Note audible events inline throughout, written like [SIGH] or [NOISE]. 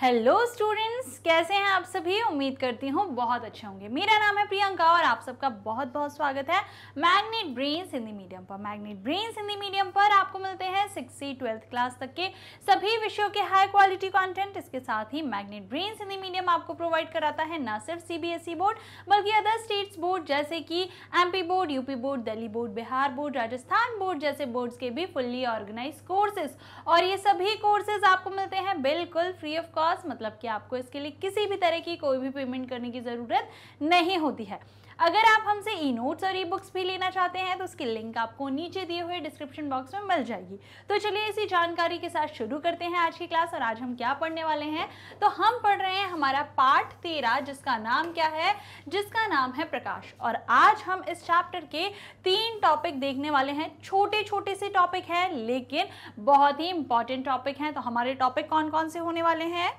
hello students कैसे हैं आप सभी उम्मीद करती हूँ बहुत अच्छे होंगे मेरा नाम है प्रियंका और आप सबका बहुत बहुत स्वागत है मैग्नेट ब्रेन्स हिंदी मीडियम पर मैग्नेट ब्रेन्स हिंदी मीडियम पर आपको मिलते हैं सिक्स से ट्वेल्थ क्लास तक के सभी विषयों के हाई क्वालिटी कंटेंट इसके साथ ही मैग्नेट ब्रेन्स हिंदी मीडियम आपको प्रोवाइड कराता है ना सिर्फ सी बोर्ड e बल्कि अदर स्टेट्स बोर्ड जैसे कि M board UP board Delhi board Bihar board Rajasthan board जैसे बोर्ड्स के भी फुल्ली ऑर्गेनाइज कोर्सेज और ये सभी कोर्सेज आपको मिलते हैं बिल्कुल फ्री ऑफ कॉस्ट लॉस मतलब कि आपको इसके लिए किसी भी तरह की कोई भी पेमेंट करने की ज़रूरत नहीं होती है अगर आप हमसे ई नोट्स और ई बुक्स भी लेना चाहते हैं तो उसकी लिंक आपको नीचे दिए हुए डिस्क्रिप्शन बॉक्स में मिल जाएगी तो चलिए इसी जानकारी के साथ शुरू करते हैं आज की क्लास और आज हम क्या पढ़ने वाले हैं तो हम पढ़ रहे हैं हमारा पार्ट तेरह जिसका नाम क्या है जिसका नाम है प्रकाश और आज हम इस चैप्टर के तीन टॉपिक देखने वाले हैं छोटे छोटे से टॉपिक हैं लेकिन बहुत ही इंपॉर्टेंट टॉपिक हैं तो हमारे टॉपिक कौन कौन से होने वाले हैं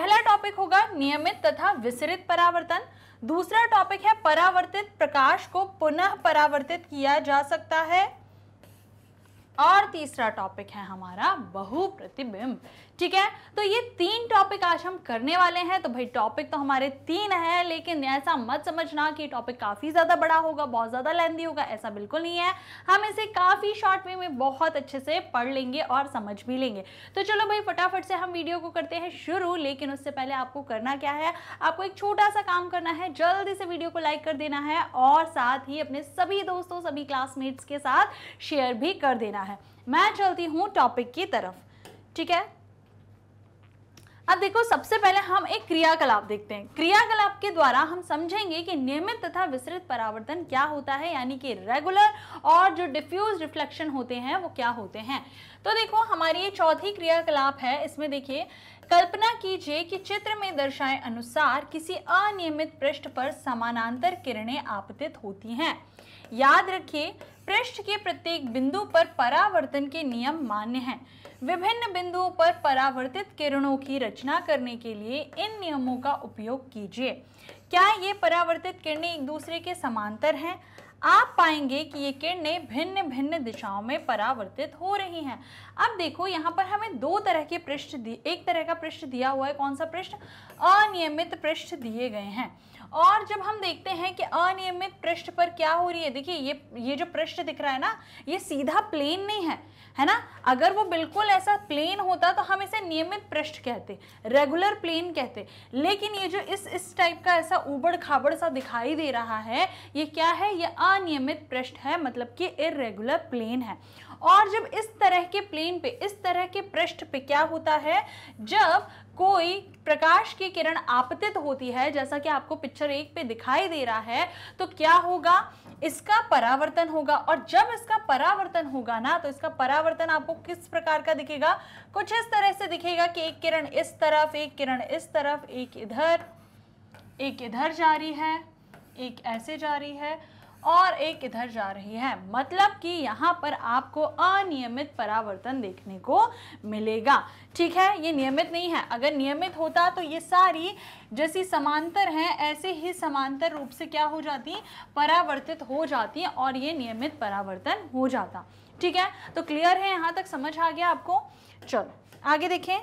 पहला टॉपिक होगा नियमित तथा विसरित परावर्तन दूसरा टॉपिक है परावर्तित प्रकाश को पुनः परावर्तित किया जा सकता है और तीसरा टॉपिक है हमारा बहुप्रतिबिंब ठीक है तो ये तीन टॉपिक आज हम करने वाले हैं तो भाई टॉपिक तो हमारे तीन है लेकिन ऐसा मत समझना कि टॉपिक काफ़ी ज़्यादा बड़ा होगा बहुत ज़्यादा लेंदी होगा ऐसा बिल्कुल नहीं है हम इसे काफ़ी शॉर्ट वे में बहुत अच्छे से पढ़ लेंगे और समझ भी लेंगे तो चलो भाई फटाफट से हम वीडियो को करते हैं शुरू लेकिन उससे पहले आपको करना क्या है आपको एक छोटा सा काम करना है जल्दी से वीडियो को लाइक कर देना है और साथ ही अपने सभी दोस्तों सभी क्लासमेट्स के साथ शेयर भी कर देना है मैं चलती हूँ टॉपिक की तरफ ठीक है अब देखो सबसे पहले हम एक क्रियाकलाप देखते हैं क्रियाकलाप के द्वारा हम समझेंगे कि नियमित तथा विस्तृत परावर्तन क्या होता है यानी कि रेगुलर और जो डिफ्यूज रिफ्लेक्शन होते हैं वो क्या होते हैं तो देखो हमारी ये चौथी क्रियाकलाप है इसमें देखिए कल्पना कीजिए कि चित्र में दर्शाए अनुसार किसी अनियमित पृष्ठ पर समानांतर किरणें आपतित होती हैं याद रखिए पृष्ठ के प्रत्येक बिंदु पर परावर्तन के नियम मान्य हैं विभिन्न बिंदुओं पर परावर्तित किरणों की रचना करने के लिए इन नियमों का उपयोग कीजिए क्या ये परावर्तित किरणें एक दूसरे के समांतर हैं आप पाएंगे कि ये किरणें भिन्न भिन्न दिशाओं में परावर्तित हो रही हैं अब देखो यहाँ पर हमें दो तरह के पृष्ठ एक तरह का पृष्ठ दिया हुआ है कौन सा पृष्ठ अनियमित पृष्ठ दिए गए हैं और जब हम देखते हैं कि अनियमित पृष्ठ पर क्या हो रही है देखिए ये ये जो पृष्ठ दिख रहा है ना ये सीधा प्लेन नहीं है है ना अगर वो बिल्कुल ऐसा प्लेन होता तो हम इसे नियमित पृष्ठ कहते रेगुलर प्लेन कहते लेकिन ये जो इस इस टाइप का ऐसा उबड़ खाबड़ सा दिखाई दे रहा है ये क्या है ये अनियमित पृष्ठ है मतलब कि इरेगुलर प्लेन है और जब इस तरह के प्लेन पे इस तरह के पृष्ठ पे क्या होता है जब कोई प्रकाश की किरण आपतित होती है जैसा कि आपको पिक्चर एक पे दिखाई दे रहा है तो क्या होगा इसका परावर्तन होगा और जब इसका परावर्तन होगा ना तो इसका परावर्तन आपको किस प्रकार का दिखेगा कुछ इस तरह से दिखेगा कि एक किरण इस तरफ एक किरण इस तरफ एक इधर एक इधर जा रही है एक ऐसे जा रही है और एक इधर जा रही है मतलब कि यहाँ पर आपको अनियमित परावर्तन देखने को मिलेगा ठीक है ये नियमित नहीं है अगर नियमित होता तो ये सारी जैसी समांतर हैं ऐसे ही समांतर रूप से क्या हो जाती परावर्तित हो जाती और ये नियमित परावर्तन हो जाता ठीक है तो क्लियर है यहाँ तक समझ आ गया आपको चलो आगे देखें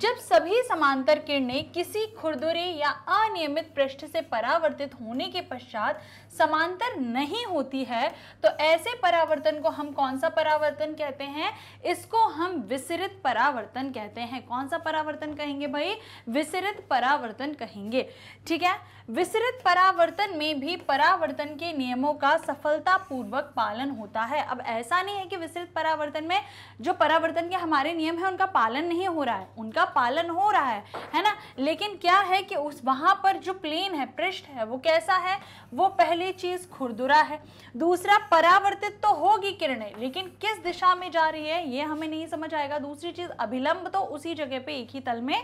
जब सभी समांतर किरणें किसी खुरदुरे या अनियमित पृष्ठ से परावर्तित होने के पश्चात समांतर नहीं होती है तो ऐसे परावर्तन को हम कौन सा परावर्तन कहते हैं इसको हम विसरित परावर्तन कहते हैं कौन सा परावर्तन कहेंगे भाई विसरित परावर्तन कहेंगे ठीक है विसरित परावर्तन में भी परावर्तन के नियमों का सफलतापूर्वक पालन होता है अब ऐसा नहीं है कि विसरित परावर्तन में जो परावर्तन के हमारे नियम है उनका पालन नहीं हो रहा है उनका का पालन हो रहा है है ना लेकिन क्या है कि उस वहाँ पर जो प्लेन है पृष्ठ है वो कैसा है वो पहली चीज़ खुरदुरा है दूसरा परावर्तित तो होगी किरणें लेकिन किस दिशा में जा रही है ये हमें नहीं समझ आएगा दूसरी चीज़ अभिलंब तो उसी जगह पे एक ही तल में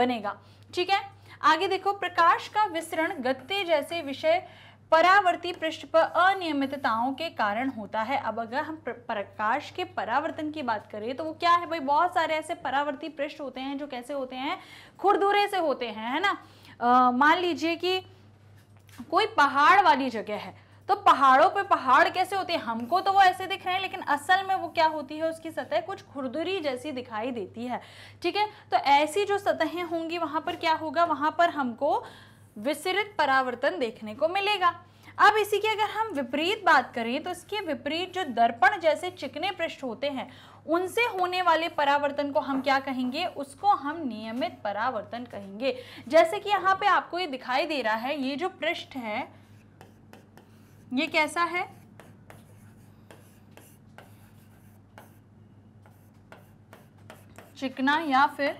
बनेगा ठीक है आगे देखो प्रकाश का विसरण गत्ते जैसे विषय परावर्ती पृष्ठ पर अनियमितताओं के कारण होता है अब अगर हम प्रकाश के परावर्तन की बात करें तो वो क्या है भाई बहुत सारे ऐसे परावर्ती पृष्ठ होते हैं जो कैसे होते हैं खुरदुरे से होते हैं है ना मान लीजिए कि कोई पहाड़ वाली जगह है तो पहाड़ों पे पहाड़ कैसे होते हैं हमको तो वो ऐसे दिख रहे हैं लेकिन असल में वो क्या होती है उसकी सतह कुछ खुरदुरी जैसी दिखाई देती है ठीक है तो ऐसी जो सतहें होंगी वहां पर क्या होगा वहां पर हमको विसरित परावर्तन देखने को मिलेगा अब इसी की अगर हम विपरीत बात करें तो इसके विपरीत जो दर्पण जैसे चिकने पृष्ठ होते हैं उनसे होने वाले परावर्तन को हम क्या कहेंगे उसको हम नियमित परावर्तन कहेंगे जैसे कि यहाँ पे आपको ये दिखाई दे रहा है ये जो पृष्ठ है ये कैसा है चिकना या फिर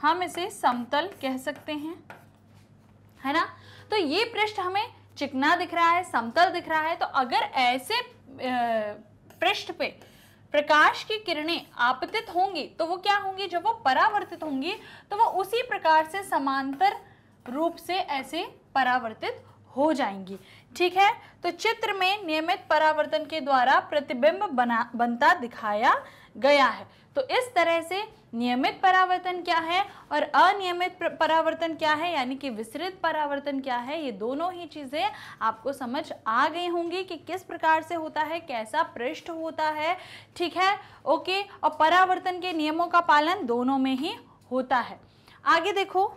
हम इसे समतल कह सकते हैं है ना तो ये पृष्ठ हमें चिकना दिख रहा है समतल दिख रहा है तो अगर ऐसे पृष्ठ पे प्रकाश की किरणें आपतित होंगी तो वो क्या होंगी जब वो परावर्तित होंगी तो वो उसी प्रकार से समांतर रूप से ऐसे परावर्तित हो जाएंगी ठीक है तो चित्र में नियमित परावर्तन के द्वारा प्रतिबिंब बना बनता दिखाया गया है तो इस तरह से नियमित परावर्तन क्या है और अनियमित परावर्तन क्या है यानी कि विस्तृत परावर्तन क्या है ये दोनों ही चीज़ें आपको समझ आ गई होंगी कि किस प्रकार से होता है कैसा पृष्ठ होता है ठीक है ओके और परावर्तन के नियमों का पालन दोनों में ही होता है आगे देखो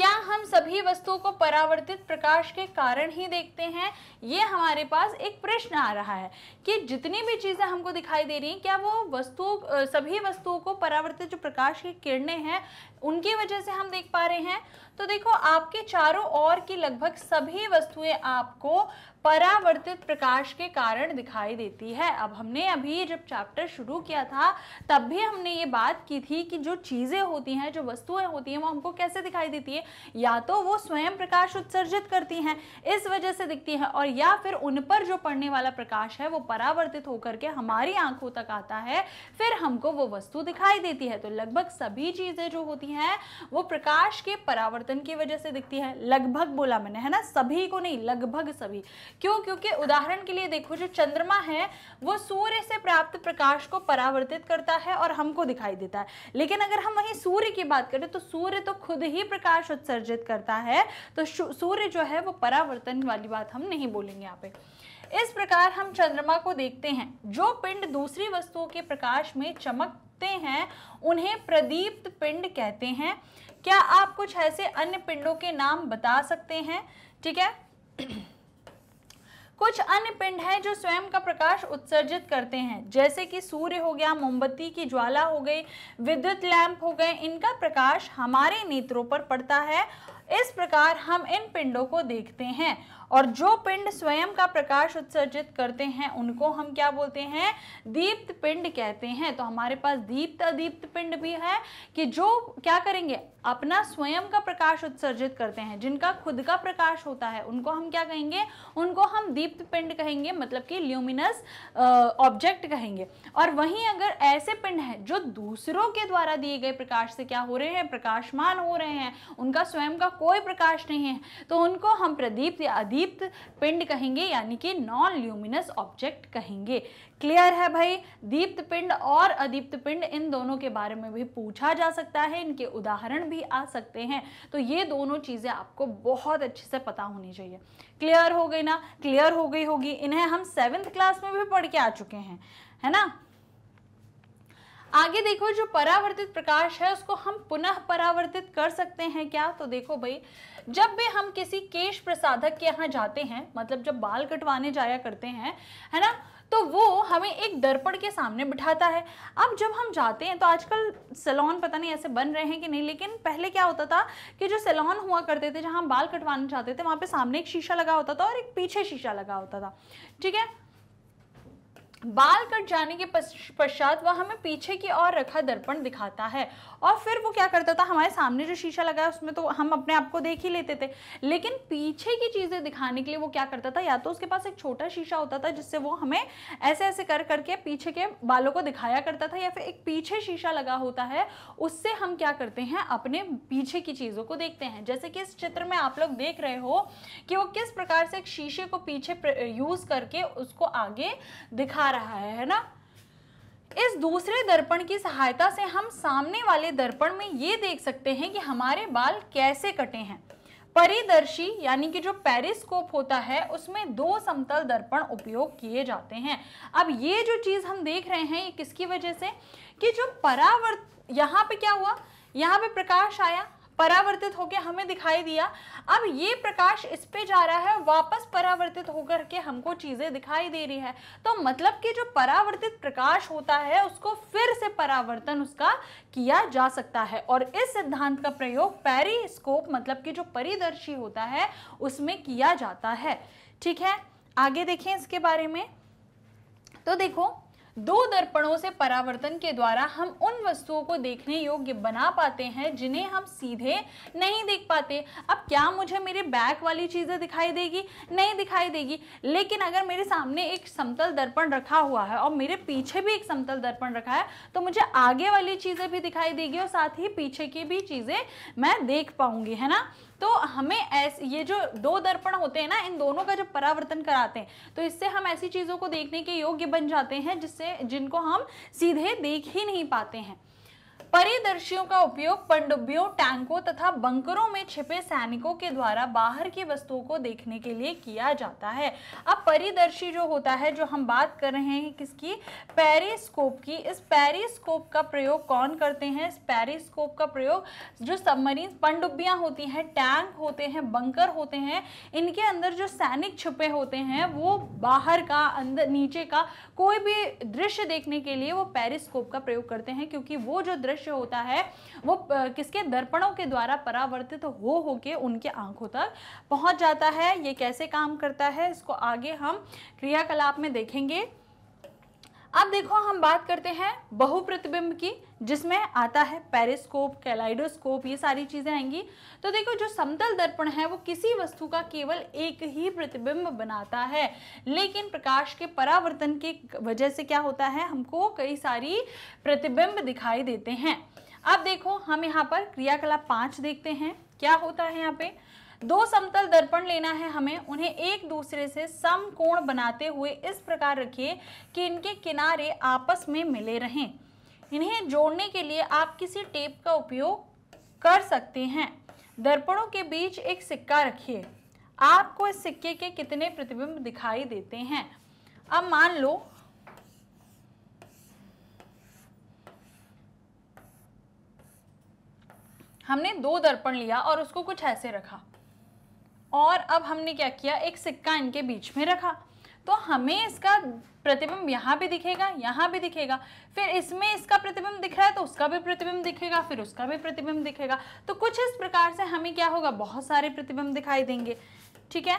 क्या हम सभी वस्तुओं को परावर्तित प्रकाश के कारण ही देखते हैं ये हमारे पास एक प्रश्न आ रहा है कि जितनी भी चीज़ें हमको दिखाई दे रही हैं क्या वो वस्तुओं सभी वस्तुओं को परावर्तित जो प्रकाश की किरणें हैं उनकी वजह से हम देख पा रहे हैं तो देखो आपके चारों ओर की लगभग सभी वस्तुएं आपको परावर्तित प्रकाश के कारण दिखाई देती है अब हमने अभी जब चैप्टर शुरू किया था तब भी हमने ये बात की थी कि जो चीज़ें होती हैं जो वस्तुएं होती हैं वो हमको कैसे दिखाई देती है या तो वो स्वयं प्रकाश उत्सर्जित करती हैं इस वजह से दिखती हैं और या फिर उन पर जो पड़ने वाला प्रकाश है वो परावर्तित होकर के हमारी आंखों तक आता है फिर हमको वो वस्तु दिखाई देती है तो लगभग सभी चीज़ें जो होती दिखती हैं वो प्रकाश के परावर्तन की वजह से दिखती है लगभग बोला मैंने है ना सभी को नहीं लगभग सभी क्यों क्योंकि उदाहरण के लिए देखो जो चंद्रमा है वो सूर्य से प्राप्त प्रकाश को परावर्तित करता है और हमको दिखाई देता है लेकिन अगर हम वहीं सूर्य की बात करें तो सूर्य तो खुद ही प्रकाश उत्सर्जित करता है तो सूर्य जो है वो परावर्तन वाली बात हम नहीं बोलेंगे यहाँ पे इस प्रकार हम चंद्रमा को देखते हैं जो पिंड दूसरी वस्तुओं के प्रकाश में चमक सकते हैं उन्हें प्रदीप्त पिंड कहते हैं क्या आप कुछ ऐसे अन्य पिंडों के नाम बता सकते हैं ठीक है [CLEARS THROAT] कुछ अन्य पिंड हैं जो स्वयं का प्रकाश उत्सर्जित करते हैं जैसे कि सूर्य हो गया मोमबत्ती की ज्वाला हो गई विद्युत लैंप हो गए इनका प्रकाश हमारे नेत्रों पर पड़ता है इस प्रकार हम इन पिंडों को देखते हैं और जो पिंड स्वयं का प्रकाश उत्सर्जित करते हैं उनको हम क्या बोलते हैं दीप्त पिंड कहते हैं तो हमारे पास दीप्त अदीप्त पिंड भी है कि जो क्या करेंगे अपना स्वयं का प्रकाश उत्सर्जित करते हैं जिनका खुद का प्रकाश होता है उनको हम क्या कहेंगे उनको हम दीप्त पिंड कहेंगे मतलब कि ल्यूमिनस ऑब्जेक्ट कहेंगे और वहीं अगर ऐसे पिंड हैं जो दूसरों के द्वारा दिए गए प्रकाश से क्या हो रहे हैं प्रकाशमान हो रहे हैं उनका स्वयं का कोई प्रकाश नहीं है तो उनको हम प्रदीप्त या अदीप्त पिंड कहेंगे यानी कि नॉन ल्यूमिनस ऑब्जेक्ट कहेंगे क्लियर है भाई दीप्त पिंड और अदीप्त पिंड इन दोनों के बारे में भी पूछा जा सकता है इनके उदाहरण भी आ सकते हैं तो ये दोनों चीज़ें आपको बहुत अच्छे से पता होनी चाहिए क्लियर हो गई ना क्लियर हो गई होगी इन्हें हम सेवेंथ क्लास में भी पढ़ के आ चुके हैं है ना आगे देखो जो परावर्तित प्रकाश है उसको हम पुनः परावर्तित कर सकते हैं क्या तो देखो भाई जब भी हम किसी केश प्रसाधक के यहाँ जाते हैं मतलब जब बाल कटवाने जाया करते हैं है ना तो वो हमें एक दर्पण के सामने बिठाता है अब जब हम जाते हैं तो आजकल सैलॉन पता नहीं ऐसे बन रहे हैं कि नहीं लेकिन पहले क्या होता था कि जो सैलॉन हुआ करते थे जहाँ हम बाल कटवाना चाहते थे वहाँ पर सामने एक शीशा लगा होता था और एक पीछे शीशा लगा होता था ठीक है बाल कट जाने के पश्चात वह हमें पीछे की ओर रखा दर्पण दिखाता है और फिर वो क्या करता था हमारे सामने जो शीशा लगा है उसमें तो हम अपने आप को देख ही लेते थे लेकिन पीछे की चीज़ें दिखाने के लिए वो क्या करता था या तो उसके पास एक छोटा शीशा होता था जिससे वो हमें ऐसे ऐसे कर करके पीछे के बालों को दिखाया करता था या फिर एक पीछे शीशा लगा होता है उससे हम क्या करते हैं अपने पीछे की चीज़ों को देखते हैं जैसे कि इस चित्र में आप लोग देख रहे हो कि वो किस प्रकार से एक शीशे को पीछे यूज़ करके उसको आगे दिखा आ रहा है है ना इस दूसरे दर्पण की सहायता से हम सामने वाले दर्पण में ये देख सकते हैं कि हमारे बाल कैसे कटे हैं परिदर्शी यानी कि जो पेरिस्कोप होता है उसमें दो समतल दर्पण उपयोग किए जाते हैं अब ये जो चीज़ हम देख रहे हैं ये किसकी वजह से कि जो परावर्त यहाँ पे क्या हुआ यहाँ पे प्रकाश आया परावर्तित होकर हमें दिखाई दिया अब ये प्रकाश इस पे जा रहा है वापस परावर्तित होकर के हमको चीज़ें दिखाई दे रही है तो मतलब कि जो परावर्तित प्रकाश होता है उसको फिर से परावर्तन उसका किया जा सकता है और इस सिद्धांत का प्रयोग पेरीस्कोप मतलब कि जो परिदर्शी होता है उसमें किया जाता है ठीक है आगे देखें इसके बारे में तो देखो दो दर्पणों से परावर्तन के द्वारा हम उन वस्तुओं को देखने योग्य बना पाते हैं जिन्हें हम सीधे नहीं देख पाते अब क्या मुझे मेरे बैक वाली चीज़ें दिखाई देगी नहीं दिखाई देगी लेकिन अगर मेरे सामने एक समतल दर्पण रखा हुआ है और मेरे पीछे भी एक समतल दर्पण रखा है तो मुझे आगे वाली चीज़ें भी दिखाई देगी और साथ ही पीछे की भी चीज़ें मैं देख पाऊंगी है ना तो हमें ऐसे ये जो दो दर्पण होते हैं ना इन दोनों का जब परावर्तन कराते हैं तो इससे हम ऐसी चीज़ों को देखने के योग्य बन जाते हैं जिससे जिनको हम सीधे देख ही नहीं पाते हैं परिदर्शियों का उपयोग पनडुब्बियों टैंकों तथा बंकरों में छिपे सैनिकों के द्वारा बाहर की वस्तुओं को देखने के लिए किया जाता है अब परिदर्शी जो होता है जो हम बात कर रहे हैं किसकी पेरिस्कोप की इस पेरिस्कोप का प्रयोग कौन करते हैं इस पेरिस्कोप का प्रयोग जो सबमरीन पनडुब्बियाँ होती हैं टैंक होते हैं बंकर होते हैं इनके अंदर जो सैनिक छुपे होते हैं वो बाहर का अंदर नीचे का कोई भी दृश्य देखने के लिए वो पेरिस्कोप का प्रयोग करते हैं क्योंकि वो जो दृश्य दृश्य होता है वो किसके दर्पणों के द्वारा परावर्तित हो होके उनके आंखों तक पहुंच जाता है ये कैसे काम करता है इसको आगे हम क्रियाकलाप में देखेंगे अब देखो हम बात करते हैं बहु प्रतिबिंब की जिसमें आता है पेरिस्कोप कैलाइडोस्कोप ये सारी चीज़ें आएंगी तो देखो जो समतल दर्पण है वो किसी वस्तु का केवल एक ही प्रतिबिंब बनाता है लेकिन प्रकाश के परावर्तन के वजह से क्या होता है हमको कई सारी प्रतिबिंब दिखाई देते हैं अब देखो हम यहाँ पर क्रियाकलाप पाँच देखते हैं क्या होता है यहाँ पे दो समतल दर्पण लेना है हमें उन्हें एक दूसरे से समकोण बनाते हुए इस प्रकार रखिए कि इनके किनारे आपस में मिले रहें इन्हें जोड़ने के लिए आप किसी टेप का उपयोग कर सकते हैं दर्पणों के बीच एक सिक्का रखिए आपको इस सिक्के के कितने प्रतिबिंब दिखाई देते हैं अब मान लो हमने दो दर्पण लिया और उसको कुछ ऐसे रखा और अब हमने क्या किया एक सिक्का इनके बीच में रखा तो हमें इसका प्रतिबिंब यहाँ भी दिखेगा यहाँ भी दिखेगा फिर इसमें इसका प्रतिबिंब दिख रहा है तो उसका भी प्रतिबिंब दिखेगा फिर उसका भी प्रतिबिंब दिखेगा तो कुछ इस प्रकार से हमें क्या होगा बहुत सारे प्रतिबिंब दिखाई देंगे ठीक है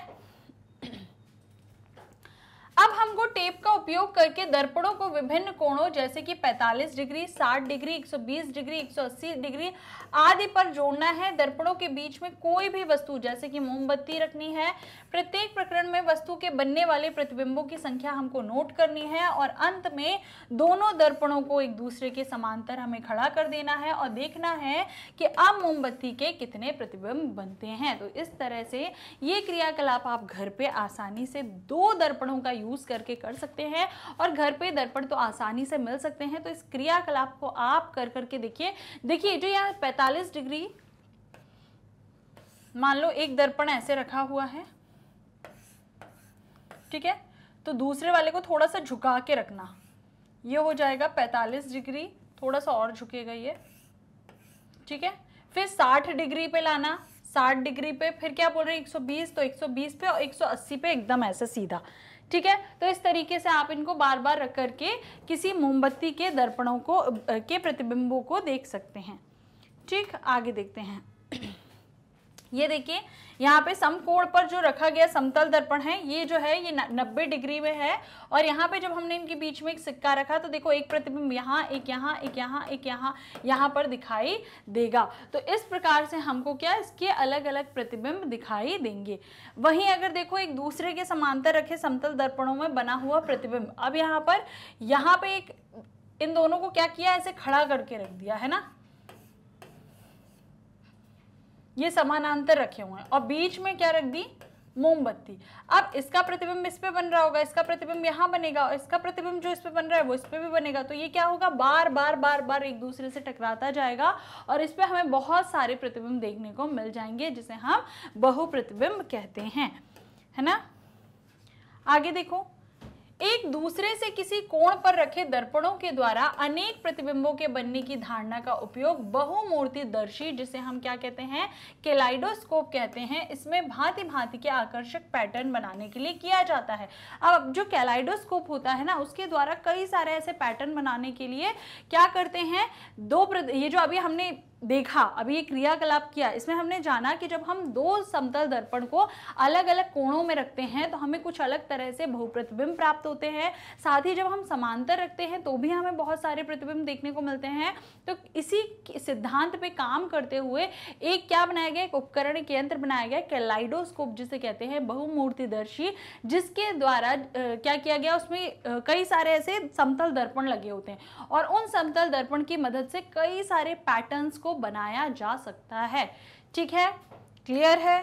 अब हमको टेप का उपयोग करके दर्पणों को विभिन्न कोणों जैसे कि 45 डिग्री 60 डिग्री 120 डिग्री 180 डिग्री आदि पर जोड़ना है दर्पणों के बीच में कोई भी वस्तु जैसे कि मोमबत्ती रखनी है प्रत्येक प्रकरण में वस्तु के बनने वाले प्रतिबिंबों की संख्या हमको नोट करनी है और अंत में दोनों दर्पणों को एक दूसरे के समांतर हमें खड़ा कर देना है और देखना है कि अब मोमबत्ती के कितने प्रतिबिंब बनते हैं तो इस तरह से ये क्रियाकलाप आप घर पे आसानी से दो दर्पणों का यूज़ करके कर सकते हैं और घर पे दर्पण तो आसानी से मिल सकते हैं तो इस क्रियाकलाप को आप कर करके देखिए देखिए जो यहाँ 45 डिग्री मान लो एक दर्पण ऐसे रखा हुआ है ठीक है तो दूसरे वाले को थोड़ा सा झुका के रखना ये हो जाएगा 45 डिग्री थोड़ा सा और झुकेगा ये ठीक है फिर 60 डिग्री पे लाना 60 डिग्री पे फिर क्या बोल रहे हैं 120 तो 120 पे और 180 पे एकदम ऐसे सीधा ठीक है तो इस तरीके से आप इनको बार बार रख करके किसी मोमबत्ती के दर्पणों को के प्रतिबिंबों को देख सकते हैं ठीक आगे देखते हैं ये देखिए यहाँ पे समकोण पर जो रखा गया समतल दर्पण है ये जो है ये 90 डिग्री में है और यहाँ पे जब हमने इनके बीच में एक सिक्का रखा तो देखो एक प्रतिबिंब यहाँ एक यहाँ एक यहाँ एक यहाँ यहाँ पर दिखाई देगा तो इस प्रकार से हमको क्या इसके अलग अलग प्रतिबिंब दिखाई देंगे वहीं अगर देखो एक दूसरे के समांतर रखे समतल दर्पणों में बना हुआ प्रतिबिंब अब यहाँ पर यहाँ पे एक इन दोनों को क्या किया ऐसे खड़ा करके रख दिया है ना ये समानांतर रखे हुए हैं और बीच में क्या रख दी मोमबत्ती अब इसका प्रतिबिंब इस पे बन रहा होगा इसका प्रतिबिंब यहाँ बनेगा और इसका प्रतिबिंब जो इस पे बन रहा है वो इस पे भी बनेगा तो ये क्या होगा बार बार बार बार एक दूसरे से टकराता जाएगा और इस पे हमें बहुत सारे प्रतिबिंब देखने को मिल जाएंगे जिसे हम बहु प्रतिबिंब कहते हैं है ना आगे देखो एक दूसरे से किसी कोण पर रखे दर्पणों के द्वारा अनेक प्रतिबिंबों के बनने की धारणा का उपयोग बहुमूर्ति दर्शी जिसे हम क्या कहते हैं केलाइडोस्कोप कहते हैं इसमें भांति भांति के आकर्षक पैटर्न बनाने के लिए किया जाता है अब जो कैलाइडोस्कोप होता है ना उसके द्वारा कई सारे ऐसे पैटर्न बनाने के लिए क्या करते हैं दो ये जो अभी हमने देखा अभी ये क्रियाकलाप किया इसमें हमने जाना कि जब हम दो समतल दर्पण को अलग अलग कोणों में रखते हैं तो हमें कुछ अलग तरह से बहुप्रतिबिंब प्राप्त होते हैं साथ ही जब हम समांतर रखते हैं तो भी हमें बहुत सारे प्रतिबिंब देखने को मिलते हैं तो इसी सिद्धांत पे काम करते हुए एक क्या बनाया गया एक उपकरण एक यंत्र बनाया गया कैलाइडोस्कोप जिसे कहते हैं बहुमूर्तिदर्शी जिसके द्वारा क्या किया गया उसमें कई सारे ऐसे समतल दर्पण लगे होते हैं और उन समतल दर्पण की मदद से कई सारे पैटर्न्स को को बनाया जा सकता है ठीक है क्लियर है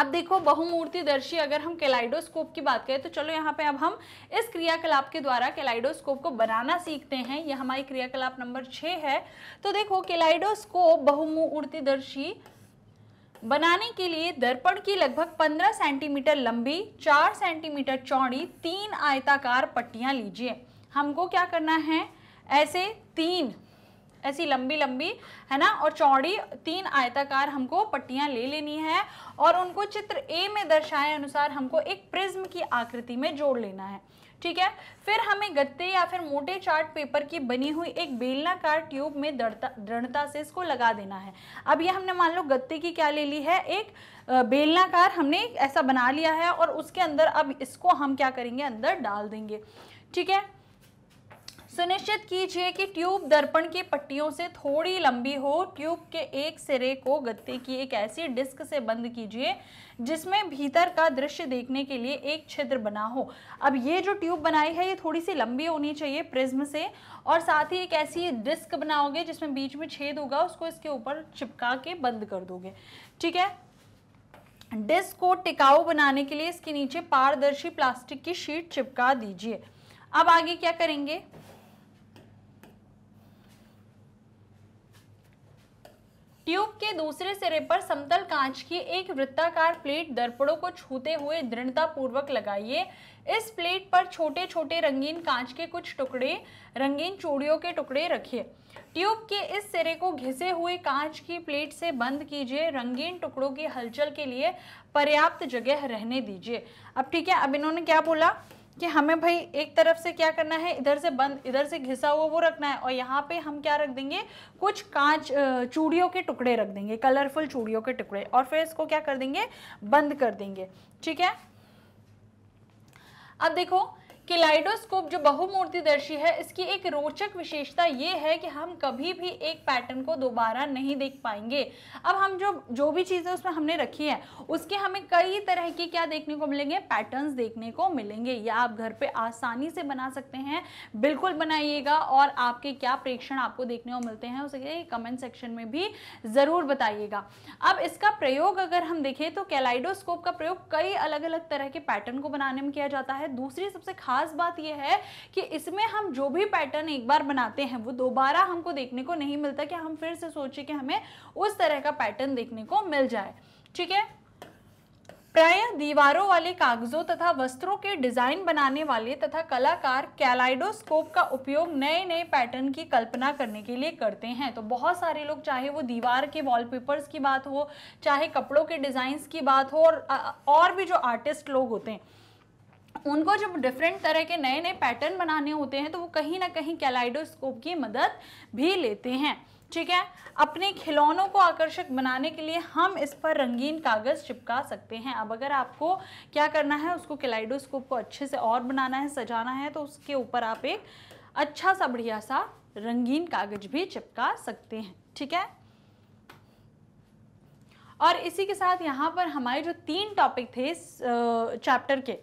अब देखो बहुमूर्ति दर्शी अगर हम केलाइडोस्कोप की बात करें तो चलो यहाँ पे अब हम इस क्रियाकलाप के द्वारा केलाइडोस्कोप को बनाना सीखते हैं यह हमारी क्रियाकलाप नंबर छ है तो देखो केलाइडोस्कोप बहुमूर्ति दर्शी बनाने के लिए दर्पण की लगभग 15 सेंटीमीटर लंबी 4 सेंटीमीटर चौड़ी तीन आयताकार पट्टियां लीजिए हमको क्या करना है ऐसे तीन ऐसी लंबी लंबी है ना और चौड़ी तीन आयताकार हमको पट्टियां ले लेनी है और उनको चित्र ए में दर्शाए अनुसार हमको एक प्रिज्म की आकृति में जोड़ लेना है ठीक है फिर हमें गत्ते या फिर मोटे चार्ट पेपर की बनी हुई एक बेलनाकार ट्यूब में दृढ़ता से इसको लगा देना है अब ये हमने मान लो गत्ते की क्या ले ली है एक बेलनाकार हमने ऐसा बना लिया है और उसके अंदर अब इसको हम क्या करेंगे अंदर डाल देंगे ठीक है सुनिश्चित कीजिए कि ट्यूब दर्पण की पट्टियों से थोड़ी लंबी हो ट्यूब के एक सिरे को गत्ते की एक ऐसी डिस्क से बंद कीजिए जिसमें भीतर का दृश्य देखने के लिए एक छिद्र बना हो अब ये जो ट्यूब बनाई है ये थोड़ी सी लंबी होनी चाहिए प्रिज्म से और साथ ही एक ऐसी डिस्क बनाओगे जिसमें बीच में छेद होगा उसको इसके ऊपर चिपका के बंद कर दोगे ठीक है डिस्क को टिकाऊ बनाने के लिए इसके नीचे पारदर्शी प्लास्टिक की शीट चिपका दीजिए अब आगे क्या करेंगे ट्यूब के दूसरे सिरे पर समतल कांच की एक वृत्ताकार प्लेट दर्पणों को छूते हुए दृढ़ता पूर्वक लगाइए इस प्लेट पर छोटे छोटे रंगीन कांच के कुछ टुकड़े रंगीन चूड़ियों के टुकड़े रखिए ट्यूब के इस सिरे को घिसे हुए कांच की प्लेट से बंद कीजिए रंगीन टुकड़ों की हलचल के लिए पर्याप्त जगह रहने दीजिए अब ठीक है अब इन्होंने क्या बोला कि हमें भाई एक तरफ से क्या करना है इधर से बंद इधर से घिसा हुआ वो रखना है और यहाँ पे हम क्या रख देंगे कुछ कांच चूड़ियों के टुकड़े रख देंगे कलरफुल चूड़ियों के टुकड़े और फिर इसको क्या कर देंगे बंद कर देंगे ठीक है अब देखो किलाइडोस्कोप जो बहुमूर्तिदर्शी है इसकी एक रोचक विशेषता ये है कि हम कभी भी एक पैटर्न को दोबारा नहीं देख पाएंगे अब हम जो जो भी चीज़ें उसमें हमने रखी है उसके हमें कई तरह की क्या देखने को मिलेंगे पैटर्न्स देखने को मिलेंगे या आप घर पे आसानी से बना सकते हैं बिल्कुल बनाइएगा और आपके क्या प्रेक्षण आपको देखने को मिलते हैं उसके कमेंट सेक्शन में भी ज़रूर बताइएगा अब इसका प्रयोग अगर हम देखें तो कैलाइडोस्कोप का प्रयोग कई अलग अलग तरह के पैटर्न को बनाने में किया जाता है दूसरी सबसे खास खास बात यह है कि इसमें हम जो भी पैटर्न एक बार बनाते हैं वो दोबारा हमको देखने को नहीं मिलता कि हम फिर से सोचे कि हमें उस तरह का पैटर्न देखने को मिल जाए ठीक है प्राय दीवारों वाले कागजों तथा वस्त्रों के डिजाइन बनाने वाले तथा कलाकार कैलाइडोस्कोप का उपयोग नए नए पैटर्न की कल्पना करने के लिए करते हैं तो बहुत सारे लोग चाहे वो दीवार के वॉलपेपर्स की बात हो चाहे कपड़ों के डिजाइन की बात हो और और भी जो आर्टिस्ट लोग होते हैं उनको जब डिफरेंट तरह के नए नए पैटर्न बनाने होते हैं तो वो कहीं ना कहीं कैलाइडोस्कोप की मदद भी लेते हैं ठीक है अपने खिलौनों को आकर्षक बनाने के लिए हम इस पर रंगीन कागज़ चिपका सकते हैं अब अगर आपको क्या करना है उसको कैलाइडोस्कोप को अच्छे से और बनाना है सजाना है तो उसके ऊपर आप एक अच्छा सा बढ़िया सा रंगीन कागज भी चिपका सकते हैं ठीक है और इसी के साथ यहाँ पर हमारे जो तीन टॉपिक थे इस चैप्टर के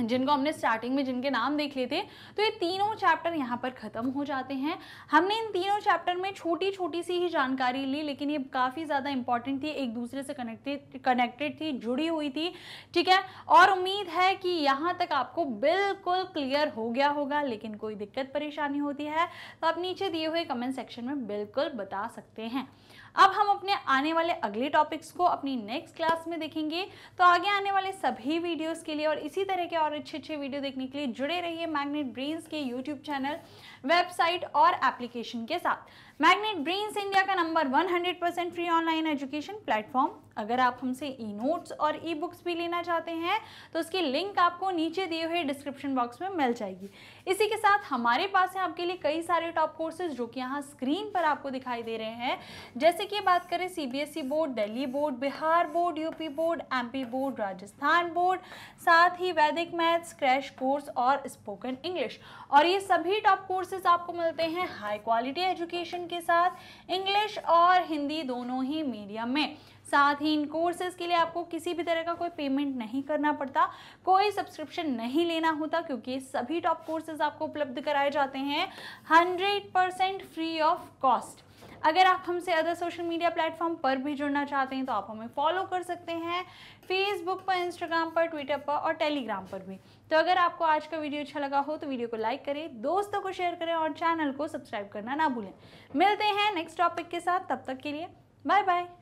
जिनको हमने स्टार्टिंग में जिनके नाम देख लिए थे तो ये तीनों चैप्टर यहाँ पर ख़त्म हो जाते हैं हमने इन तीनों चैप्टर में छोटी छोटी सी ही जानकारी ली लेकिन ये काफ़ी ज़्यादा इंपॉर्टेंट थी एक दूसरे से कनेक्टेड कनेक्टेड थी जुड़ी हुई थी ठीक है और उम्मीद है कि यहाँ तक आपको बिल्कुल क्लियर हो गया होगा लेकिन कोई दिक्कत परेशानी होती है तो आप नीचे दिए हुए कमेंट सेक्शन में बिल्कुल बता सकते हैं अब हम अपने आने वाले अगले टॉपिक्स को अपनी नेक्स्ट क्लास में देखेंगे तो आगे आने वाले सभी वीडियोज़ के लिए और इसी तरह के और अच्छे अच्छे वीडियो देखने के लिए जुड़े रहिए मैग्नेट ब्रेन्स के यूट्यूब चैनल वेबसाइट और एप्लीकेशन के साथ मैग्नेट ब्रेन्स इंडिया का number 100 percent free online education platform अगर आप हमसे ई नोट्स और ई बुक्स भी लेना चाहते हैं तो उसकी लिंक आपको नीचे दिए हुए डिस्क्रिप्शन बॉक्स में मिल जाएगी इसी के साथ हमारे पास है आपके लिए कई सारे टॉप कोर्सेज जो कि यहाँ स्क्रीन पर आपको दिखाई दे रहे हैं जैसे कि बात करें CBSE e board Delhi board Bihar board UP board P board Rajasthan board साथ ही वैदिक मैथ्स क्रैश कोर्स और स्पोकन इंग्लिश और ये सभी टॉप कोर्सेज आपको मिलते हैं हाई क्वालिटी एजुकेशन के साथ इंग्लिश और हिंदी दोनों ही मीडियम में साथ ही इन कोर्सेज़ के लिए आपको किसी भी तरह का कोई पेमेंट नहीं करना पड़ता कोई सब्सक्रिप्शन नहीं लेना होता क्योंकि सभी टॉप कोर्सेज आपको उपलब्ध कराए जाते हैं hundred percent free of cost अगर आप हमसे अदर सोशल मीडिया प्लेटफॉर्म पर भी जुड़ना चाहते हैं तो आप हमें फॉलो कर सकते हैं फेसबुक पर इंस्टाग्राम पर ट्विटर पर और टेलीग्राम पर भी तो अगर आपको आज का वीडियो अच्छा लगा हो तो वीडियो को लाइक करें दोस्तों को शेयर करें और चैनल को सब्सक्राइब करना ना भूलें मिलते हैं नेक्स्ट टॉपिक के साथ तब तक के लिए बाय बाय